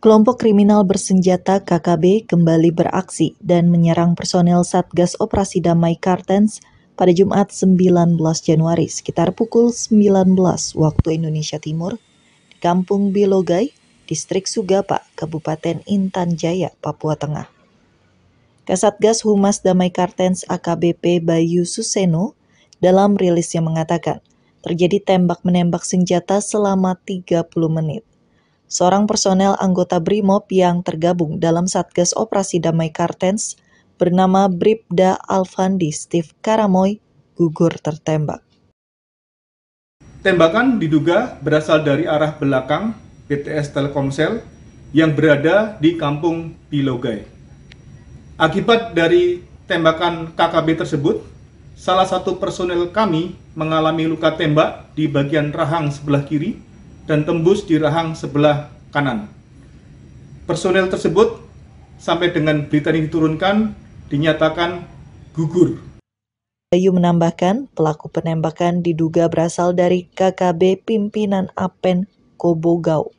Kelompok kriminal bersenjata KKB kembali beraksi dan menyerang personel Satgas Operasi Damai Kartens pada Jumat 19 Januari sekitar pukul 19 waktu Indonesia Timur di Kampung Bilogai, Distrik Sugapa, Kabupaten Intan Jaya, Papua Tengah. Kasatgas Humas Damai Kartens AKBP Bayu Suseno dalam rilisnya mengatakan, terjadi tembak-menembak senjata selama 30 menit. Seorang personel anggota BRIMOB yang tergabung dalam Satgas Operasi Damai Kartens bernama Bribda Alfandi Steve Karamoy gugur tertembak. Tembakan diduga berasal dari arah belakang BTS Telkomsel yang berada di kampung Pilogai. Akibat dari tembakan KKB tersebut, salah satu personel kami mengalami luka tembak di bagian rahang sebelah kiri dan tembus di rahang sebelah kanan. Personel tersebut sampai dengan berita ini diturunkan dinyatakan gugur. Bayu menambahkan, pelaku penembakan diduga berasal dari KKB pimpinan Apen Kobogau.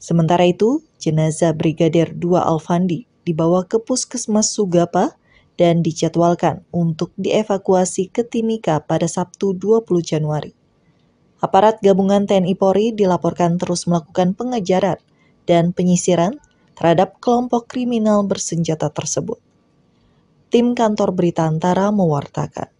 Sementara itu, jenazah Brigadir 2 Alfandi dibawa ke Puskesmas Sugapa dan dijadwalkan untuk dievakuasi ke Timika pada Sabtu 20 Januari. Aparat gabungan TNI Polri dilaporkan terus melakukan pengejaran dan penyisiran terhadap kelompok kriminal bersenjata tersebut. Tim kantor berita antara mewartakan.